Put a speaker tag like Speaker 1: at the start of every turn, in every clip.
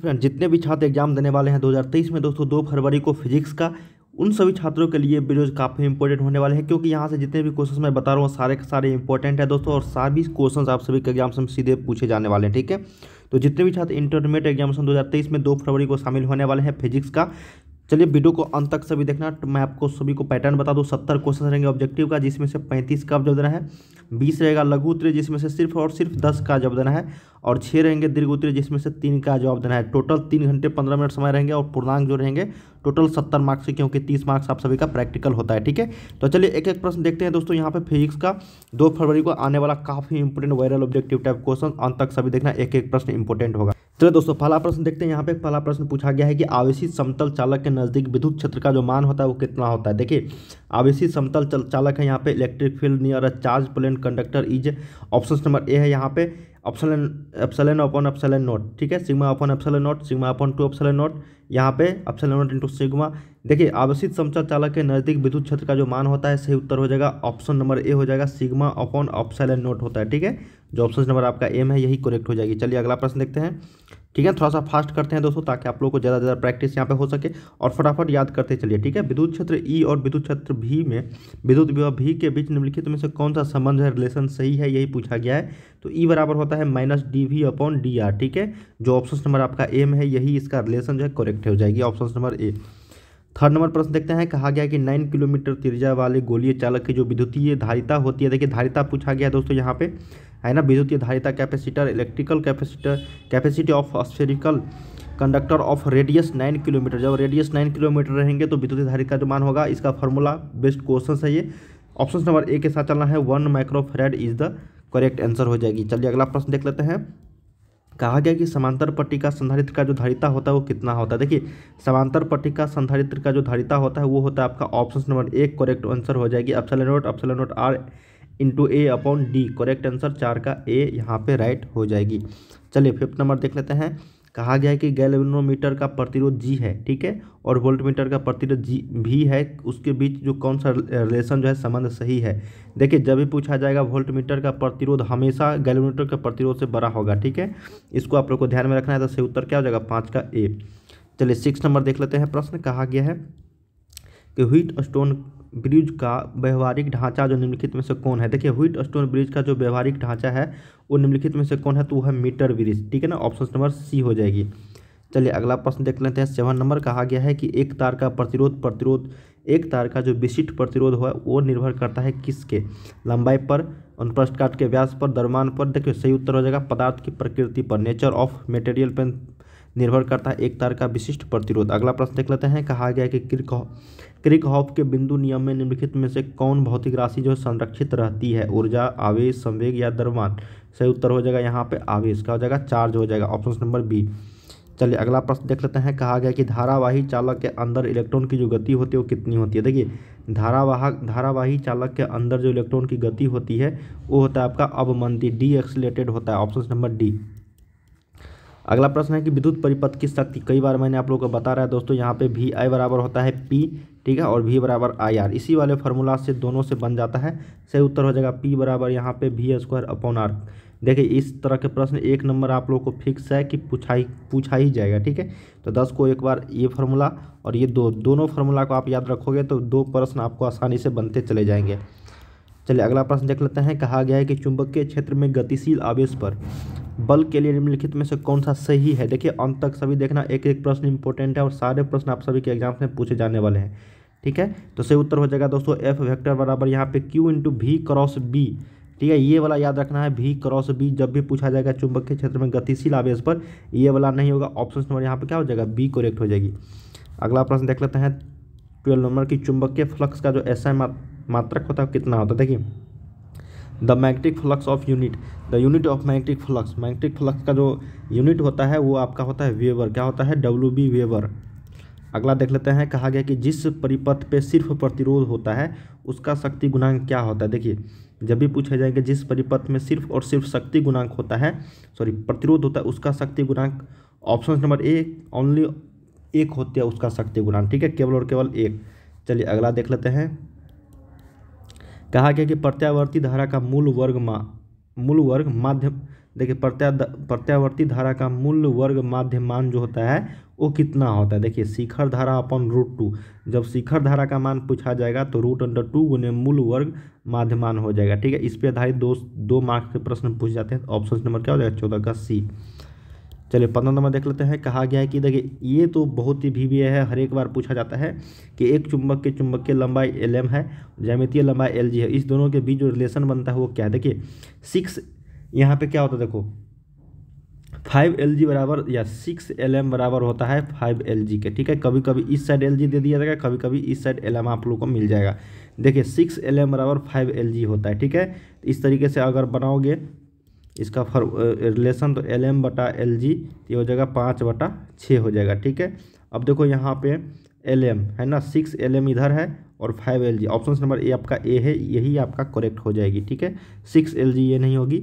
Speaker 1: friend जितने भी छात्र एग्जाम देने वाले हैं 2023 में दोस्तों दो फरवरी को फिजिक्स का उन सभी छात्रों के लिए वीडियोज काफ़ी इंपॉर्टेंट होने वाले हैं क्योंकि यहाँ से जितने भी क्वेश्चन मैं बता रहा हूँ सारे के सारे इंपॉर्टेंट है दोस्तों और सारे क्वेश्चन आप सभी के एग्जाम से सीधे पूछे जाने वाले हैं ठीक है तो जितने भी छात्र इंटरमीडिएट एग्जामिनेशन 2023 में दो फरवरी को शामिल होने वाले हैं फिजिक्स का चलिए वीडियो को अंत तक सभी देखना तो मैं आपको सभी को पैटर्न बता दूँ सत्तर क्वेश्चन रहेंगे ऑब्जेक्टिव का जिसमें से पैंतीस का जब देना है बीस रहेगा लघु उत्तरी जिसमें से सिर्फ और सिर्फ दस का जवाब देना है और छः रहेंगे दीर्घ उत्तरी जिसमें से तीन का जवाब देना है टोटल तीन घंटे पंद्रह मिनट समय रहेंगे और पूर्णांक जो रहेंगे टोटल सत्तर मार्क्स क्योंकि तीस मार्क्स आप सभी का प्रैक्टिकल होता है ठीक है तो चलिए एक एक प्रश्न देखते हैं दोस्तों यहाँ पर फिजिक्स का दो फरवरी को आने वाला काफ़ी important viral objective type question अंत तक सभी देखना एक एक प्रश्न इंपोर्टेंट होगा चलिए तो दोस्तों पहला प्रश्न देखते हैं यहाँ पे पहला प्रश्न पूछा गया है कि आवेशित समतल चालक के नज़दीक विद्युत क्षेत्र का जो मान होता है वो कितना होता है देखिए आवेशित समतल चालक है यहाँ पे electric field near a charge plane conductor is option number A है यहाँ पे option epsilon upon epsilon naught ठीक है sigma upon epsilon naught sigma upon two epsilon naught यहाँ पे एप्सलन नोट इंटू सिग्मा देखिए आवेशित समचर चालक के नज़दीक विद्युत क्षेत्र का जो मान होता है सही उत्तर हो जाएगा ऑप्शन नंबर ए हो जाएगा सिग्मा अपॉन ऑप्साइलन नोट होता है ठीक है जो ऑप्शन नंबर आपका एम है यही करेक्ट हो जाएगी चलिए अगला प्रश्न देखते हैं ठीक है थोड़ा सा फास्ट करते हैं दोस्तों ताकि आप लोग को ज़्यादा ज़्यादा प्रैक्टिस यहाँ पे हो सके और फटाफट याद करते चलिए ठीक है विद्युत क्षेत्र ई e और विद्युत क्षेत्र भी में विद्युत विवाह भी के बीच निम्नलिखित में से कौन सा संबंध है रिलेशन सही है यही पूछा गया है तो ई e बराबर होता है minus D V upon D R ठीक है जो ऑप्शन नंबर आपका एम है यही इसका रिलेशन जो है करेक्ट हो जाएगी option number A third number प्रश्न देखते हैं कहा गया कि नाइन किलोमीटर तिरजा वाले गोलीय चालक की जो विद्युतीय धारिता होती है देखिए धारिता पूछा गया दोस्तों यहाँ पे है ना विद्युतीय धारिता capacitor electrical capacitor capacity of spherical conductor of radius nine kilometre जब रेडियस नाइन किलोमीटर रहेंगे तो विद्युतीय धारिता जो मान होगा इसका फॉर्मूला बेस्ट क्वेश्चन है ये ऑप्शन नंबर ए के साथ चलना है one microfarad is the correct answer हो जाएगी चलिए अगला प्रश्न देख लेते हैं कहा गया कि समांतर पट्टिका संधारित्र का जो धारिता होता है वो कितना होता है देखिए समांतर पट्टिका संधारित्र का जो धारिता होता है वो होता है आपका ऑप्शन नंबर एक करेक्ट आंसर हो जाएगी epsilon naught epsilon naught R into A upon D correct answer चार का ए यहाँ पे राइट हो जाएगी चलिए फिफ्थ नंबर देख लेते हैं कहा गया है कि गैलोनोमीटर का प्रतिरोध जी है ठीक है और वोल्टमीटर का प्रतिरोध जी भी है उसके बीच जो कौन सा रिलेशन जो है संबंध सही है देखिए जब भी पूछा जाएगा वोल्टमीटर का प्रतिरोध हमेशा गैल्वेनोमीटर के प्रतिरोध से बड़ा होगा ठीक है इसको आप लोग को ध्यान में रखना है तो सही उत्तर क्या हो जाएगा पाँच का ए चलिए सिक्स नंबर देख लेते हैं प्रश्न कहा गया है कि व्हीट स्टोन ब्रिज का व्यवहारिक ढांचा जो निम्नलिखित में से कौन है देखिए व्हीट स्टोन ब्रिज का जो व्यवहारिक ढांचा है वो निम्नलिखित में से कौन है तो वो है मीटर ब्रिज ठीक है ना ऑप्शन नंबर सी हो जाएगी चलिए अगला प्रश्न देख लेते हैं सेवन नंबर कहा गया है कि एक तार का प्रतिरोध प्रतिरोध एक तार का जो विशिष्ट प्रतिरोध है वो निर्भर करता है किसके लंबाई पर अनुप्रस्थ काट के व्यास पर दरमान पर देखिए सही उत्तर हो जाएगा पदार्थ की प्रकृति पर नेचर ऑफ मेटेरियल पर निर्भर करता है एक तार का विशिष्ट प्रतिरोध अगला प्रश्न देख लेते हैं कहा गया कि क्रिक क्रिक हॉफ के बिंदु नियम में निम्नलिखित में से कौन भौतिक राशि जो संरक्षित रहती है ऊर्जा आवेश संवेग या दरमान सही उत्तर हो जाएगा यहाँ पे आवेश का हो जाएगा चार्ज हो जाएगा ऑप्शन नंबर बी चलिए अगला प्रश्न देख लेते हैं कहा गया कि धारावाही चालक के अंदर इलेक्ट्रॉन की जो गति होती है वो कितनी होती है देखिए धारावाहक धारावाही चालक के अंदर जो इलेक्ट्रॉन की गति होती है वो होता है आपका अवमंदी डी एक्सलेटेड होता है ऑप्शन नंबर डी अगला प्रश्न है कि विद्युत परिपथ की शक्ति कई बार मैंने आप लोगों को बता रहा है दोस्तों यहाँ पे वी आई बराबर होता है पी ठीक है और वी बराबर आई आर इसी वाले फार्मूला से दोनों से बन जाता है सही उत्तर हो जाएगा पी बराबर यहाँ पे वी स्क्वायर अपॉन आर देखिए इस तरह के प्रश्न एक नंबर आप लोग को फिक्स है कि पूछा ही पूछा ही जाएगा ठीक है तो दस को एक बार ये फार्मूला और ये दो दोनों फार्मूला को आप याद रखोगे तो दो प्रश्न आपको आसानी से बनते चले जाएंगे चलिए अगला प्रश्न देख लेते हैं कहा गया है कि चुंबकीय क्षेत्र में गतिशील आवेश पर बल के लिए निम्नलिखित में से कौन सा सही है देखिए अंत तक सभी देखना एक एक प्रश्न इंपॉर्टेंट है और सारे प्रश्न आप सभी के एग्जाम में पूछे जाने वाले हैं ठीक है तो सही उत्तर हो जाएगा दोस्तों एफ वेक्टर बराबर यहाँ पे Q into V cross B ठीक है ये वाला याद रखना है भी क्रॉस बी जब भी पूछा जाएगा चुंबकीय क्षेत्र में गतिशील आवेश पर ये वाला नहीं होगा ऑप्शन नंबर यहाँ पे क्या हो जाएगा बी कोरेक्ट हो जाएगी अगला प्रश्न देख लेते हैं ट्वेल्व नंबर की के फ्लक्स का जो ऐसा मात्रक होता है कितना होता है देखिए the magnetic flux of unit the unit of magnetic flux magnetic flux का जो यूनिट होता है वो आपका होता है वेवर क्या होता है डब्ल्यू बी वेवर अगला देख लेते हैं कहा गया कि जिस परिपथ पे सिर्फ प्रतिरोध होता है उसका शक्ति गुणांक क्या होता है देखिए जब भी पूछा जाए कि जिस परिपथ में सिर्फ और सिर्फ शक्ति गुणांक होता है सॉरी प्रतिरोध होता है उसका शक्ति गुणांक ऑप्शन नंबर ए ओनली एक होती है उसका शक्ति गुणांक ठीक है केवल और केवल एक चलिए अगला देख लेते हैं कहा गया कि प्रत्यावर्ती धारा का मूल वर्ग मा मूल वर्ग माध्यम देखिए प्रत्या प्रत्यावर्ती धारा का मूल वर्ग माध्यमान जो होता है वो कितना होता है देखिए शिखर धारा अपन रूट टू जब शिखर धारा का मान पूछा जाएगा तो रूट अंडर टू गुने मूल वर्ग माध्यमान हो जाएगा ठीक है इस पर आधारित दो दो मार्क्स के प्रश्न पूछ जाते हैं ऑप्शन तो नंबर क्या हो जाएगा चौदह का सी चलिए पंद्रह नंबर देख लेते हैं कहा गया है कि देखिए ये तो बहुत ही भी, भी है हर एक बार पूछा जाता है कि एक चुंबक के चुंबक की लंबाई एल एम है जैमितीय लंबाई एल जी है इस दोनों के बीच जो रिलेशन बनता है वो क्या है देखिए सिक्स यहाँ पे क्या होता है देखो फाइव एल जी बराबर या सिक्स एल एम बराबर होता है फाइव एल जी के ठीक है कभी कभी इस साइड एल जी दे दिया जाएगा कभी कभी इस साइड एल एम आप लोग को मिल जाएगा देखिए सिक्स एल एम बराबर फाइव एल जी होता है ठीक है इस तरीके से अगर बनाओगे इसका फर रिलेशन तो एल एम बटा एल जी ये हो जाएगा पाँच बटा छः हो जाएगा ठीक है अब देखो यहाँ पे एल एम है ना सिक्स एल एम इधर है और five L G option number A आपका ए है यही आपका करेक्ट हो जाएगी ठीक है सिक्स एल जी ये नहीं होगी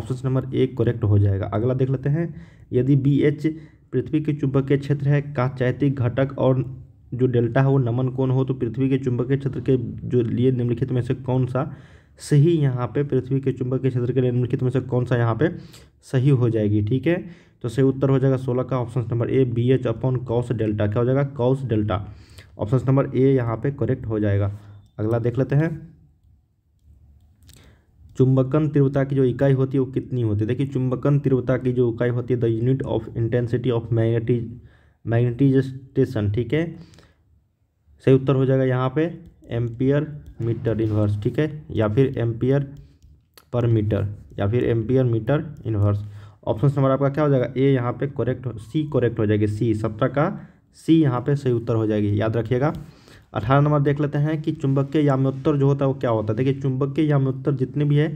Speaker 1: ऑप्शन नंबर ए करेक्ट हो जाएगा अगला देख लेते हैं यदि बी एच पृथ्वी के चुंबकीय क्षेत्र है का चैतिक घटक और जो डेल्टा है वो नमन कौन हो तो पृथ्वी के चुंबकीय क्षेत्र के जो लिए निम्नलिखित में से कौन सा सही यहाँ पे पृथ्वी के चुंबक के क्षेत्र के लिए निम्नलिखित में से कौन सा यहाँ पे सही हो जाएगी ठीक है तो सही उत्तर हो जाएगा सोलह का option number A B H upon cos delta क्या हो जाएगा cos delta option number A यहाँ पे करेक्ट हो जाएगा अगला देख लेते हैं चुंबकन तीव्रता की जो इकाई होती है वो कितनी होती है देखिए चुंबकन तीव्रता की जो इकाई होती है the unit of intensity of magnetism magnetisation ठीक है सही उत्तर हो जाएगा यहाँ पे एम्पियर मीटर इन्वर्स ठीक है या फिर एम्पियर पर मीटर या फिर ampere metre inverse option number आपका क्या हो जाएगा ए यहाँ पे करेक्ट सी करेक्ट हो जाएगी सी सत्रह का सी यहाँ पे सही उत्तर हो जाएगी याद रखिएगा अठारह नंबर देख लेते हैं कि चुंबकीय याम्योत्तर जो होता है वो क्या होता है देखिए चुंबकीय याम्योत्तर जितने भी है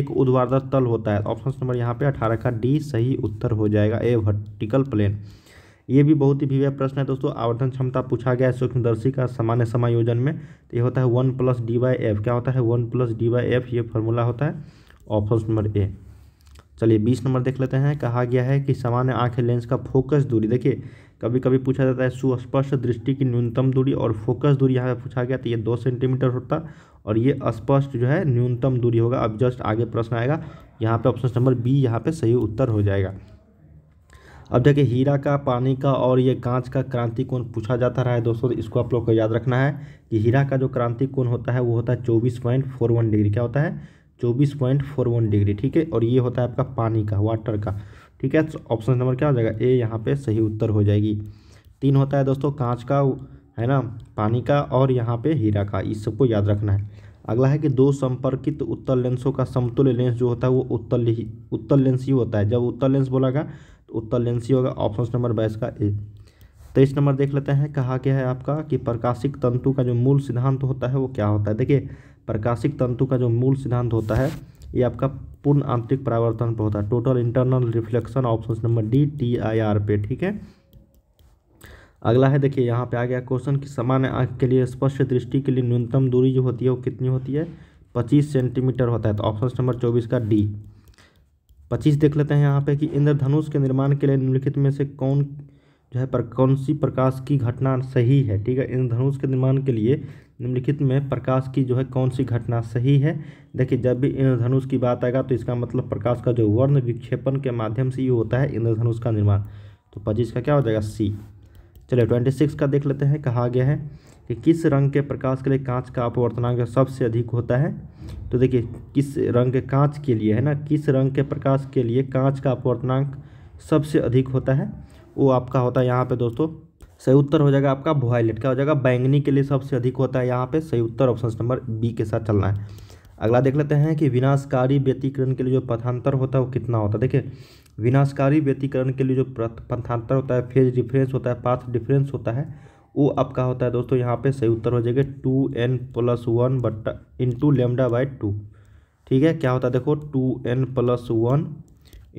Speaker 1: एक उद्वार तल होता है ऑप्शन नंबर यहाँ पे अठारह का डी सही उत्तर हो जाएगा ए वर्टिकल प्लेन ये भी बहुत ही भीव्य प्रश्न है दोस्तों आवर्धन क्षमता पूछा गया है सूक्ष्मदर्शी का सामान्य समायोजन में तो ये होता है one plus D by F क्या होता है one plus D by F ये फॉर्मूला होता है ऑप्शन नंबर ए चलिए बीस नंबर देख लेते हैं कहा गया है कि सामान्य आँखें लेंस का फोकस दूरी देखिए कभी कभी पूछा जाता है सुस्पष्ट दृष्टि की न्यूनतम दूरी और फोकस दूरी यहाँ पे पूछा गया तो ये दो सेंटीमीटर होता और ये स्पष्ट जो है न्यूनतम दूरी होगा अब जस्ट आगे प्रश्न आएगा यहाँ पे ऑप्शन नंबर बी यहाँ पे सही उत्तर हो जाएगा अब देखिए हीरा का पानी का और ये कांच का क्रांति कोण पूछा जाता रहा है दोस्तों तो इसको आप लोग को याद रखना है कि हीरा का जो क्रांति कोण होता है वो होता है चौबीस पॉइंट फोर वन डिग्री क्या होता है चौबीस पॉइंट फोर वन डिग्री ठीक है और ये होता है आपका पानी का वाटर का ठीक है ऑप्शन नंबर क्या हो जाएगा ए यहाँ पे सही उत्तर हो जाएगी तीन होता है दोस्तों कांच का है ना पानी का और यहाँ पे हीरा का इस सबको याद रखना है अगला है कि दो संपर्कित उत्तर लेंसों का समतुल्य लेंस जो होता है वो उत्तर उत्तर लेंस ही होता है जब उत्तर लेंस बोला गया उत्तर लेंसी होगा ऑप्शन नंबर बाईस का ए तेईस नंबर देख लेते हैं कहा गया है आपका कि प्रकाशिक तंतु का जो मूल सिद्धांत होता है वो क्या होता है देखिए प्रकाशिक तंतु का जो मूल सिद्धांत होता है ये आपका पूर्ण आंतरिक परावर्तन पर होता है total internal reflection option number D T I R पे ठीक है अगला है देखिए यहाँ पे आ गया क्वेश्चन कि सामान्य आँख के लिए स्पष्ट दृष्टि के लिए न्यूनतम दूरी जो होती है वो कितनी होती है पच्चीस सेंटीमीटर होता है तो ऑप्शन नंबर चौबीस का डी पच्चीस देख लेते हैं यहाँ पे कि इंद्रधनुष के निर्माण के लिए निम्नलिखित में से कौन जो है पर कौन सी प्रकाश की घटना सही है ठीक है इंद्रधनुष के निर्माण के लिए निम्नलिखित में प्रकाश की जो है कौन सी घटना सही है देखिए जब भी इंद्रधनुष की बात आएगा तो इसका मतलब प्रकाश का जो वर्ण विक्षेपण के माध्यम से ही होता है इंद्रधनुष का निर्माण तो पच्चीस का क्या हो जाएगा सी चलिए ट्वेंटी सिक्स का देख लेते हैं कहा गया है कि किस रंग के प्रकाश के लिए कांच का अपवर्तनांक सबसे अधिक होता है तो देखिए किस रंग के कांच के लिए है ना किस रंग के प्रकाश के लिए कांच का अपवर्तनांक सबसे अधिक होता है वो आपका होता है यहाँ पे दोस्तों सही उत्तर हो जाएगा आपका वॉयलेट क्या हो जाएगा बैंगनी के लिए सबसे अधिक होता है यहाँ पे सही उत्तर ऑप्शन नंबर बी के साथ चलना है अगला देख लेते हैं कि विनाशकारी व्यतीकरण के लिए जो पथांतर होता है वो कितना होता है देखिए विनाशकारी व्यतीकरण के लिए जो पथांतर होता है फेज डिफरेंस होता है पाथ डिफरेंस होता है वो अब क्या होता है दोस्तों यहाँ पे सही उत्तर हो जाएगा टू एन प्लस वन बट्टा इंटू लेमडा बाई टू ठीक है क्या होता है देखो two N plus one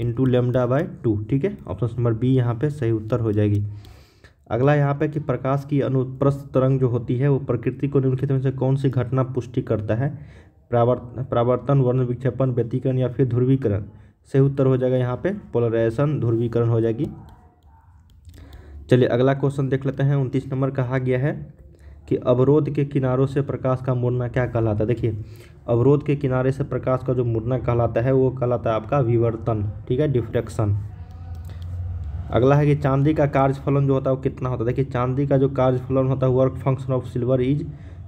Speaker 1: into lambda by two ठीक है ऑप्शन नंबर बी यहाँ पे सही उत्तर हो जाएगी अगला यहाँ पे कि प्रकाश की अनुप्रस्थ तरंग जो होती है वो प्रकृति को निम्नलिखित में से कौन सी घटना पुष्टि करता है प्रावर्तन प्रावर्तन वर्ण विक्षेपण व्यतीकरण या फिर ध्रुवीकरण सही उत्तर हो जाएगा यहाँ पे पोलराइजेशन ध्रुवीकरण हो जाएगी चलिए अगला क्वेश्चन देख लेते हैं उनतीस नंबर कहा गया है कि अवरोध के किनारों से प्रकाश का मुड़ना क्या कहलाता है देखिए अवरोध के किनारे से प्रकाश का जो मुड़ना कहलाता है वो कहलाता है आपका विवर्तन ठीक है डिफ्रेक्शन अगला है कि चांदी का कार्यफलन जो होता है वो कितना होता है देखिए चांदी का जो कार्यफलन होता है work function of silver is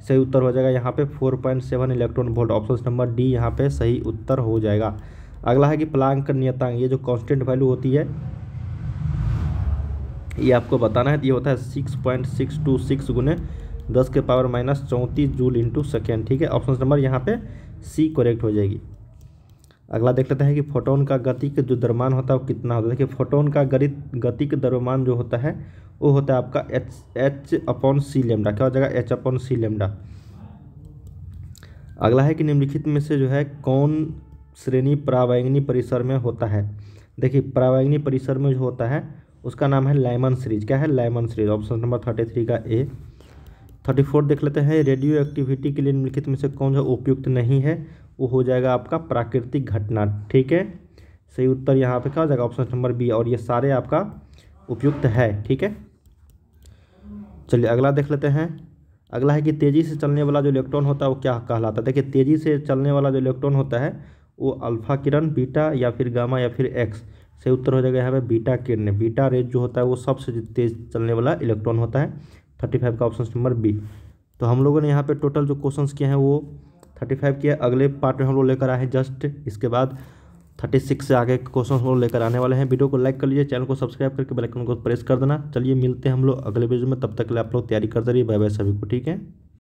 Speaker 1: सही उत्तर हो जाएगा यहाँ पे 4.7 electron volt option number D यहाँ पे सही उत्तर हो जाएगा अगला है कि प्लांक नियतांक ये जो कांस्टेंट वैल्यू होती है ये आपको बताना है ये होता है six point six two six गुने दस के पावर माइनस चौंतीस जूल इंटू सेकेंड ठीक है ऑप्शन नंबर यहाँ पे सी करेक्ट हो जाएगी अगला देख लेते हैं कि फोटोन का गति का जो दरमान होता है वो कितना होता है देखिए फोटोन का गणित गति के दरमान जो होता है वो होता है आपका H H upon C lambda क्या हो जाएगा एच अपॉन सी लेमडा अगला है कि निम्नलिखित में से जो है कौन श्रेणी प्रावैंगनी परिसर में होता है देखिए प्रावैंगनी परिसर में जो होता है उसका नाम है लाइमन सीरीज क्या है Lyman series option number thirty three का ए थर्टी फोर देख लेते हैं रेडियो एक्टिविटी के लिए निम्नलिखित में से कौन सा उपयुक्त नहीं है वो हो जाएगा आपका प्राकृतिक घटना ठीक है सही उत्तर यहाँ पे क्या हो जाएगा ऑप्शन नंबर बी और ये सारे आपका उपयुक्त है ठीक है चलिए अगला देख लेते हैं अगला है कि तेज़ी से चलने वाला जो इलेक्ट्रॉन होता है वो क्या कहलाता है देखिए तेज़ी से चलने वाला जो इलेक्ट्रॉन होता है वो अल्फ़ा किरण बीटा या फिर गामा या फिर एक्स सही उत्तर हो जाएगा यहाँ पे बीटा किरण बीटा रेज जो होता है वो सबसे तेज चलने वाला इलेक्ट्रॉन होता है थर्टी फाइव का ऑप्शन नंबर बी तो हम लोगों ने यहाँ पे टोटल जो क्वेश्चंस किए हैं वो थर्टी फाइव किया अगले पार्ट में हम लोग लेकर आए हैं जस्ट इसके बाद थर्टी सिक्स से आगे क्वेश्चन हम लोग लेकर आने वाले हैं वीडियो को लाइक कर लीजिए चैनल को सब्सक्राइब करके बेल आइकन को प्रेस कर देना चलिए मिलते हैं हम लोग अगले वीडियो में तब तक के लिए आप लोग तैयारी करते रहिए बाय बाय सभी को ठीक है